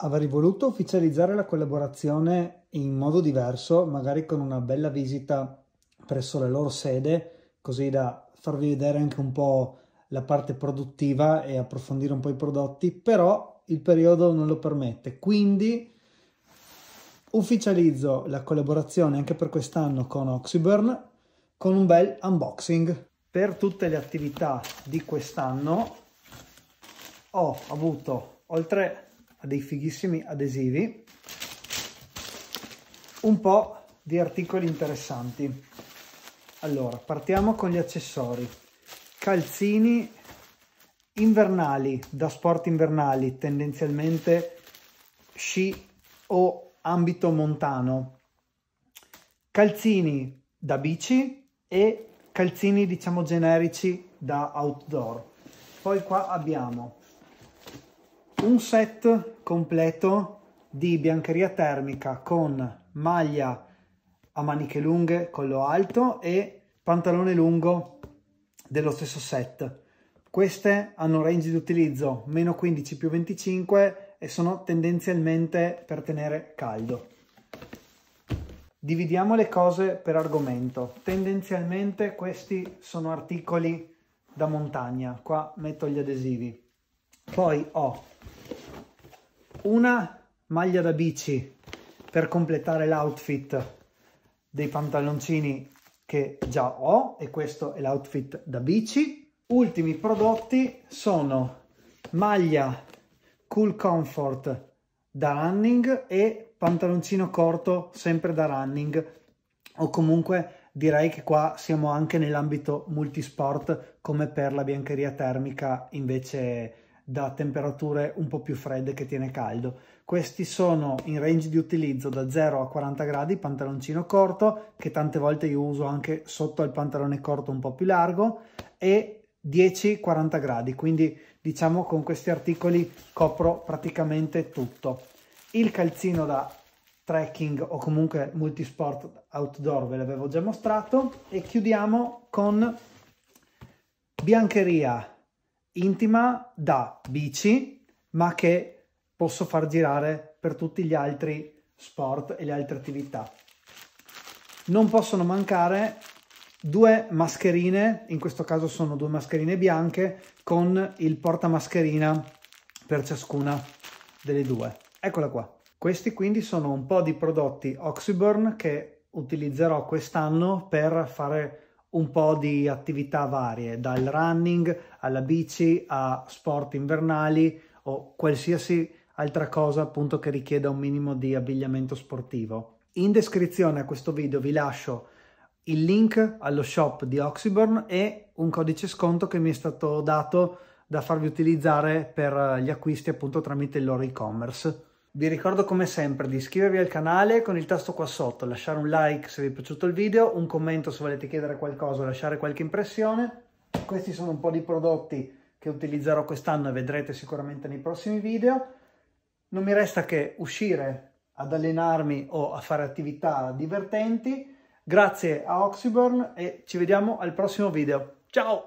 Avrei voluto ufficializzare la collaborazione in modo diverso, magari con una bella visita presso la loro sede, così da farvi vedere anche un po' la parte produttiva e approfondire un po' i prodotti, però il periodo non lo permette. Quindi ufficializzo la collaborazione anche per quest'anno con Oxyburn con un bel unboxing. Per tutte le attività di quest'anno ho avuto oltre ha dei fighissimi adesivi, un po' di articoli interessanti. Allora, partiamo con gli accessori. Calzini invernali, da sport invernali, tendenzialmente sci o ambito montano. Calzini da bici e calzini diciamo generici da outdoor. Poi qua abbiamo un set completo di biancheria termica con maglia a maniche lunghe, collo alto e pantalone lungo dello stesso set. Queste hanno un range di utilizzo meno 15 più 25 e sono tendenzialmente per tenere caldo. Dividiamo le cose per argomento. Tendenzialmente questi sono articoli da montagna. Qua metto gli adesivi. Poi ho una maglia da bici per completare l'outfit dei pantaloncini che già ho e questo è l'outfit da bici. Ultimi prodotti sono maglia Cool Comfort da running e pantaloncino corto sempre da running o comunque direi che qua siamo anche nell'ambito multisport come per la biancheria termica invece da temperature un po' più fredde che tiene caldo. Questi sono in range di utilizzo da 0 a 40 gradi, pantaloncino corto, che tante volte io uso anche sotto al pantalone corto un po' più largo, e 10-40 gradi, quindi diciamo con questi articoli copro praticamente tutto. Il calzino da trekking o comunque multisport outdoor ve l'avevo già mostrato e chiudiamo con biancheria intima da bici, ma che posso far girare per tutti gli altri sport e le altre attività. Non possono mancare due mascherine, in questo caso sono due mascherine bianche, con il portamascherina per ciascuna delle due. Eccola qua. Questi quindi sono un po' di prodotti Oxyburn che utilizzerò quest'anno per fare un po' di attività varie, dal running alla bici a sport invernali o qualsiasi altra cosa appunto che richieda un minimo di abbigliamento sportivo. In descrizione a questo video vi lascio il link allo shop di Oxyburn e un codice sconto che mi è stato dato da farvi utilizzare per gli acquisti appunto tramite il loro e-commerce. Vi ricordo come sempre di iscrivervi al canale con il tasto qua sotto, lasciare un like se vi è piaciuto il video, un commento se volete chiedere qualcosa, lasciare qualche impressione. Questi sono un po' di prodotti che utilizzerò quest'anno e vedrete sicuramente nei prossimi video. Non mi resta che uscire ad allenarmi o a fare attività divertenti. Grazie a Oxyburn e ci vediamo al prossimo video. Ciao!